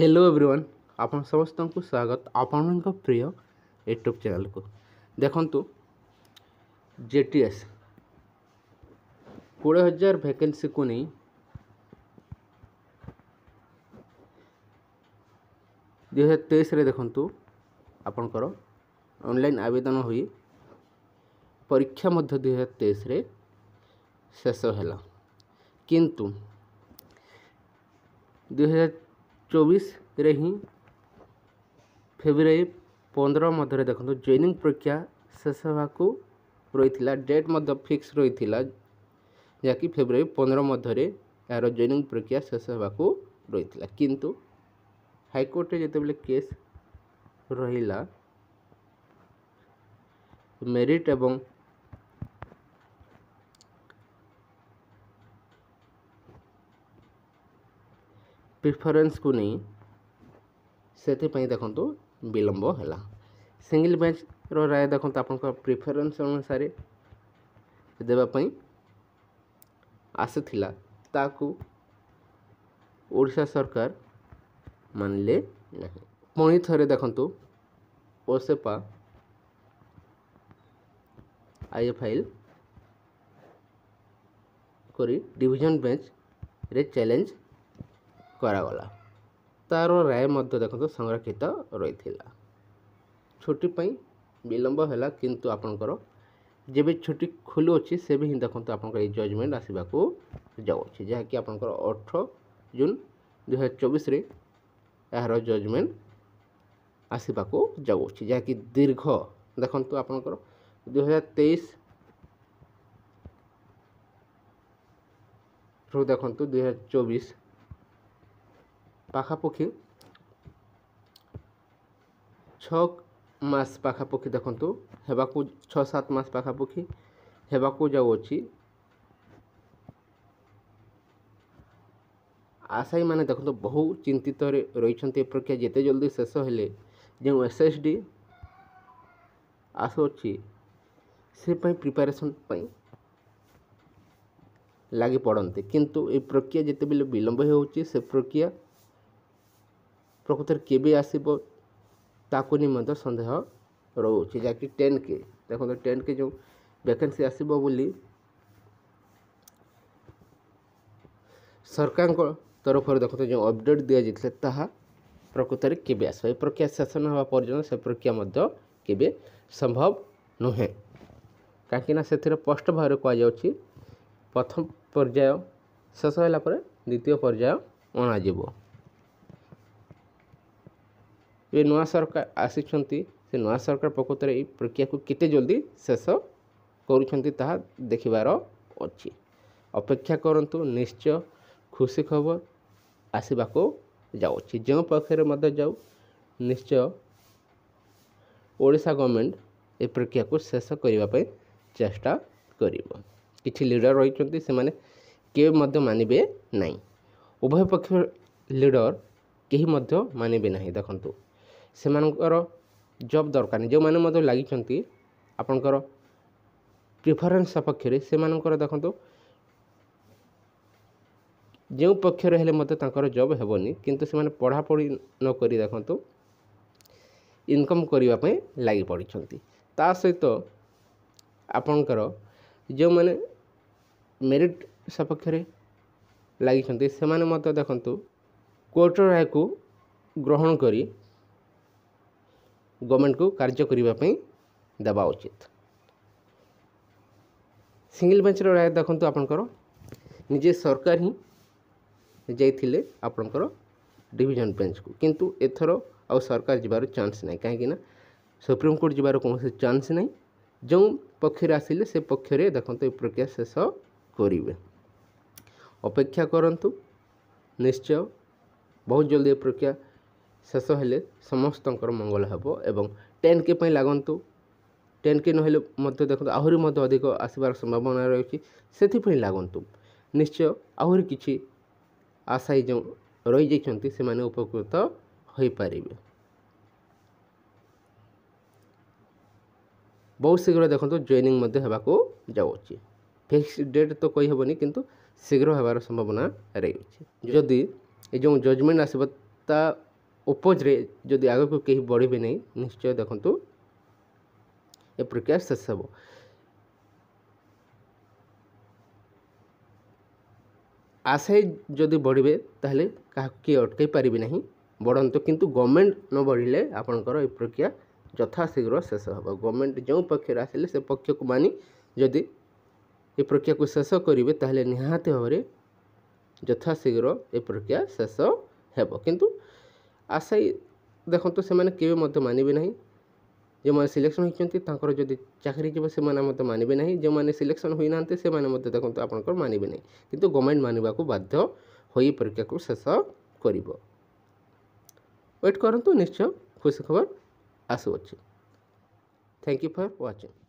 hello everyone ଆପଣ ସମସ୍ତଙ୍କୁ ସ୍ୱାଗତ ଆପଣଙ୍କ ପ୍ରିୟ ୟୁଟ୍ୟୁବ୍ ଚ୍ୟାନେଲ୍କୁ ଦେଖନ୍ତୁ ଜେ ଟି ଏସ୍ କୋଡ଼ିଏ ହଜାର ଭ୍ୟାକେନ୍ସିକୁ ନେଇ ଦୁଇ ହଜାର ତେଇଶରେ ଦେଖନ୍ତୁ ଆପଣଙ୍କର ଅନଲାଇନ୍ ଆବେଦନ ହୋଇ ପରୀକ୍ଷା ମଧ୍ୟ ଦୁଇ ହଜାର ତେଇଶରେ ଶେଷ ହେଲା କିନ୍ତୁ ଦୁଇ ହଜାର ଚବିଶ ରେ ହିଁ ଫେବୃଆରୀ ପନ୍ଦର ମଧ୍ୟରେ ଦେଖନ୍ତୁ ଜଏନିଂ ପ୍ରକ୍ରିୟା ଶେଷ ହେବାକୁ ରହିଥିଲା ଡେଟ୍ ମଧ୍ୟ ଫିକ୍ସ ରହିଥିଲା ଯାହାକି ଫେବୃଆରୀ ପନ୍ଦର ମଧ୍ୟରେ ଏହାର ଜଏନିଂ ପ୍ରକ୍ରିୟା ଶେଷ ହେବାକୁ ରହିଥିଲା କିନ୍ତୁ ହାଇକୋର୍ଟରେ ଯେତେବେଳେ କେସ୍ ରହିଲା ମେରିଟ୍ ଏବଂ ପ୍ରିଫରେନ୍ସକୁ ନେଇ ସେଥିପାଇଁ ଦେଖନ୍ତୁ ବିଳମ୍ବ ହେଲା ସିଙ୍ଗିଲ୍ ବେଞ୍ଚର ରାୟ ଦେଖନ୍ତୁ ଆପଣଙ୍କ ପ୍ରିଫରେନ୍ସ ଅନୁସାରେ ଦେବା ପାଇଁ ଆସିଥିଲା ତାକୁ ଓଡ଼ିଶା ସରକାର ମାନିଲେ ନାହିଁ ପୁଣି ଥରେ ଦେଖନ୍ତୁ ଓସେପା ଆଇଏଫଆଇଏଲ୍ କରି ଡିଭିଜନ୍ ବେଞ୍ଚରେ ଚ୍ୟାଲେଞ୍ଜ କରାଗଲା ତା'ର ରାୟ ମଧ୍ୟ ଦେଖନ୍ତୁ ସଂରକ୍ଷିତ ରହିଥିଲା ଛୁଟି ପାଇଁ ବିଳମ୍ବ ହେଲା କିନ୍ତୁ ଆପଣଙ୍କର ଯେବେ ଛୁଟି ଖୋଲୁଅଛି ସେବେ ହିଁ ଦେଖନ୍ତୁ ଆପଣଙ୍କର ଏଇ ଜଜମେଣ୍ଟ ଆସିବାକୁ ଯାଉଛି ଯାହାକି ଆପଣଙ୍କର ଅଠର ଜୁନ୍ ଦୁଇହଜାର ଚବିଶରେ ଏହାର ଜଜମେଣ୍ଟ ଆସିବାକୁ ଯାଉଛି ଯାହାକି ଦୀର୍ଘ ଦେଖନ୍ତୁ ଆପଣଙ୍କର ଦୁଇହଜାର ତେଇଶ ରୁ ଦେଖନ୍ତୁ ଦୁଇହଜାର ଚବିଶ ପାଖାପାଖି ଛଅ ମାସ ପାଖାପାଖି ଦେଖନ୍ତୁ ହେବାକୁ ଛଅ ସାତ ମାସ ପାଖାପାଖି ହେବାକୁ ଯାଉଅଛି ଆଶାୟୀମାନେ ଦେଖନ୍ତୁ ବହୁ ଚିନ୍ତିତରେ ରହିଛନ୍ତି ଏ ପ୍ରକ୍ରିୟା ଯେତେ ଜଲ୍ଦି ଶେଷ ହେଲେ ଯେଉଁ ଏସ୍ ଏସ୍ ଡି ଆସୁଅଛି ସେ ପାଇଁ ପ୍ରିପାରେସନ୍ ପାଇଁ ଲାଗି ପଡ଼ନ୍ତି କିନ୍ତୁ ଏ ପ୍ରକ୍ରିୟା ଯେତେବେଳେ ବିଳମ୍ବ ହେଉଛି ସେ ପ୍ରକ୍ରିୟା ପ୍ରକୃତରେ କେବେ ଆସିବ ତାକୁ ନେଇ ମଧ୍ୟ ସନ୍ଦେହ ରହୁଛି ଯାହାକି ଟେନ୍ କେ ଦେଖନ୍ତୁ ଟେନ୍ କେ ଯେଉଁ ଭ୍ୟାକେନ୍ସି ଆସିବ ବୋଲି ସରକାରଙ୍କ ତରଫରୁ ଦେଖନ୍ତୁ ଯେଉଁ ଅପଡ଼େଟ୍ ଦିଆଯାଇଥିଲା ତାହା ପ୍ରକୃତରେ କେବେ ଆସିବ ଏ ପ୍ରକ୍ରିୟା ଶେଷ ହେବା ପର୍ଯ୍ୟନ୍ତ ସେ ପ୍ରକ୍ରିୟା ମଧ୍ୟ କେବେ ସମ୍ଭବ ନୁହେଁ କାହିଁକିନା ସେଥିରେ ସ୍ପଷ୍ଟ ଭାବରେ କୁହାଯାଉଛି ପ୍ରଥମ ପର୍ଯ୍ୟାୟ ଶେଷ ହେଲା ପରେ ଦ୍ୱିତୀୟ ପର୍ଯ୍ୟାୟ ଅଣାଯିବ ଏବେ ନୂଆ ସରକାର ଆସିଛନ୍ତି ସେ ନୂଆ ସରକାର ପ୍ରକୃତରେ ଏହି ପ୍ରକ୍ରିୟାକୁ କେତେ ଜଲ୍ଦି ଶେଷ କରୁଛନ୍ତି ତାହା ଦେଖିବାର ଅଛି ଅପେକ୍ଷା କରନ୍ତୁ ନିଶ୍ଚୟ ଖୁସି ଖବର ଆସିବାକୁ ଯାଉଛି ଯେଉଁ ପକ୍ଷରେ ମଧ୍ୟ ଯାଉ ନିଶ୍ଚୟ ଓଡ଼ିଶା ଗଭର୍ଣ୍ଣମେଣ୍ଟ ଏ ପ୍ରକ୍ରିୟାକୁ ଶେଷ କରିବା ପାଇଁ ଚେଷ୍ଟା କରିବ କିଛି ଲିଡ଼ର ରହିଛନ୍ତି ସେମାନେ କେବେ ମଧ୍ୟ ମାନିବେ ନାହିଁ ଉଭୟ ପକ୍ଷ ଲିଡ଼ର କେହି ମଧ୍ୟ ମାନିବେ ନାହିଁ ଦେଖନ୍ତୁ ସେମାନଙ୍କର ଜବ୍ ଦରକାର ନାହିଁ ଯେଉଁମାନେ ମଧ୍ୟ ଲାଗିଛନ୍ତି ଆପଣଙ୍କର ପ୍ରିଫରେନ୍ସ ସପକ୍ଷରେ ସେମାନଙ୍କର ଦେଖନ୍ତୁ ଯେଉଁ ପକ୍ଷରେ ହେଲେ ମଧ୍ୟ ତାଙ୍କର ଜବ୍ ହେବନି କିନ୍ତୁ ସେମାନେ ପଢ଼ାପଢ଼ି ନକରି ଦେଖନ୍ତୁ ଇନକମ୍ କରିବା ପାଇଁ ଲାଗି ପଡ଼ିଛନ୍ତି ତା ସହିତ ଆପଣଙ୍କର ଯେଉଁମାନେ ମେରିଟ୍ ସପକ୍ଷରେ ଲାଗିଛନ୍ତି ସେମାନେ ମଧ୍ୟ ଦେଖନ୍ତୁ କୋର୍ଟର ରାୟକୁ ଗ୍ରହଣ କରି ଗଭର୍ଣ୍ଣମେଣ୍ଟକୁ କାର୍ଯ୍ୟ କରିବା ପାଇଁ ଦେବା ଉଚିତ ସିଙ୍ଗିଲ୍ ବେଞ୍ଚର ରାୟ ଦେଖନ୍ତୁ ଆପଣଙ୍କର ନିଜେ ସରକାର ହିଁ ଯାଇଥିଲେ ଆପଣଙ୍କର ଡିଭିଜନ୍ ବେଞ୍ଚକୁ କିନ୍ତୁ ଏଥର ଆଉ ସରକାର ଯିବାର ଚାନ୍ସ ନାହିଁ କାହିଁକି ନା ସୁପ୍ରିମକୋର୍ଟ ଯିବାର କୌଣସି ଚାନ୍ସ ନାହିଁ ଯେଉଁ ପକ୍ଷରେ ଆସିଲେ ସେ ପକ୍ଷରେ ଦେଖନ୍ତୁ ଏ ପ୍ରକ୍ରିୟା ଶେଷ କରିବେ ଅପେକ୍ଷା କରନ୍ତୁ ନିଶ୍ଚୟ ବହୁତ ଜଲ୍ଦି ଏ ପ୍ରକ୍ରିୟା ଶେଷ ହେଲେ ସମସ୍ତଙ୍କର ମଙ୍ଗଳ ହେବ ଏବଂ ଟେନ୍ କେ ପାଇଁ ଲାଗନ୍ତୁ ଟେନ୍ କେ ନହେଲେ ମଧ୍ୟ ଦେଖନ୍ତୁ ଆହୁରି ମଧ୍ୟ ଅଧିକ ଆସିବାର ସମ୍ଭାବନା ରହିଛି ସେଥିପାଇଁ ଲାଗନ୍ତୁ ନିଶ୍ଚୟ ଆହୁରି କିଛି ଆଶାୟୀ ଯେଉଁ ରହିଯାଇଛନ୍ତି ସେମାନେ ଉପକୃତ ହୋଇପାରିବେ ବହୁତ ଶୀଘ୍ର ଦେଖନ୍ତୁ ଜଏନିଂ ମଧ୍ୟ ହେବାକୁ ଯାଉଛି ଫିକ୍ସ ଡେଟ୍ ତ କହିହେବନି କିନ୍ତୁ ଶୀଘ୍ର ହେବାର ସମ୍ଭାବନା ରହିଅଛି ଯଦି ଏ ଯେଉଁ ଜଜମେଣ୍ଟ ଆସିବ ତା ଉପଜରେ ଯଦି ଆଗକୁ କେହି ବଢ଼ିବେ ନାହିଁ ନିଶ୍ଚୟ ଦେଖନ୍ତୁ ଏ ପ୍ରକ୍ରିୟା ଶେଷ ହେବ ଆଶାୟୀ ଯଦି ବଢ଼ିବେ ତାହେଲେ କାହାକୁ କିଏ ଅଟକାଇ ପାରିବେ ନାହିଁ ବଢ଼ନ୍ତୁ କିନ୍ତୁ ଗଭର୍ଣ୍ଣମେଣ୍ଟ ନ ବଢ଼ିଲେ ଆପଣଙ୍କର ଏ ପ୍ରକ୍ରିୟା ଯଥାଶୀଘ୍ର ଶେଷ ହେବ ଗଭର୍ଣ୍ଣମେଣ୍ଟ ଯେଉଁ ପକ୍ଷରେ ଆସିଲେ ସେ ପକ୍ଷକୁ ମାନି ଯଦି ଏ ପ୍ରକ୍ରିୟାକୁ ଶେଷ କରିବେ ତାହେଲେ ନିହାତି ଭାବରେ ଯଥାଶୀଘ୍ର ଏ ପ୍ରକ୍ରିୟା ଶେଷ ହେବ କିନ୍ତୁ ଆଶାୟୀ ଦେଖନ୍ତୁ ସେମାନେ କେବେ ମଧ୍ୟ ମାନିବେ ନାହିଁ ଯେଉଁମାନେ ସିଲେକ୍ସନ୍ ହୋଇଛନ୍ତି ତାଙ୍କର ଯଦି ଚାକିରି ଯିବ ସେମାନେ ମଧ୍ୟ ମାନିବେ ନାହିଁ ଯେଉଁମାନେ ସିଲେକ୍ସନ୍ ହୋଇନାହାନ୍ତି ସେମାନେ ମଧ୍ୟ ଦେଖନ୍ତୁ ଆପଣଙ୍କର ମାନିବେ ନାହିଁ କିନ୍ତୁ ଗଭର୍ଣ୍ଣମେଣ୍ଟ ମାନିବାକୁ ବାଧ୍ୟ ହୋଇ ପରୀକ୍ଷାକୁ ଶେଷ କରିବ ୱେଟ୍ କରନ୍ତୁ ନିଶ୍ଚୟ ଖୁସି ଖବର ଆସୁଅଛି ଥ୍ୟାଙ୍କ ୟୁ ଫର୍ ୱାଚିଂ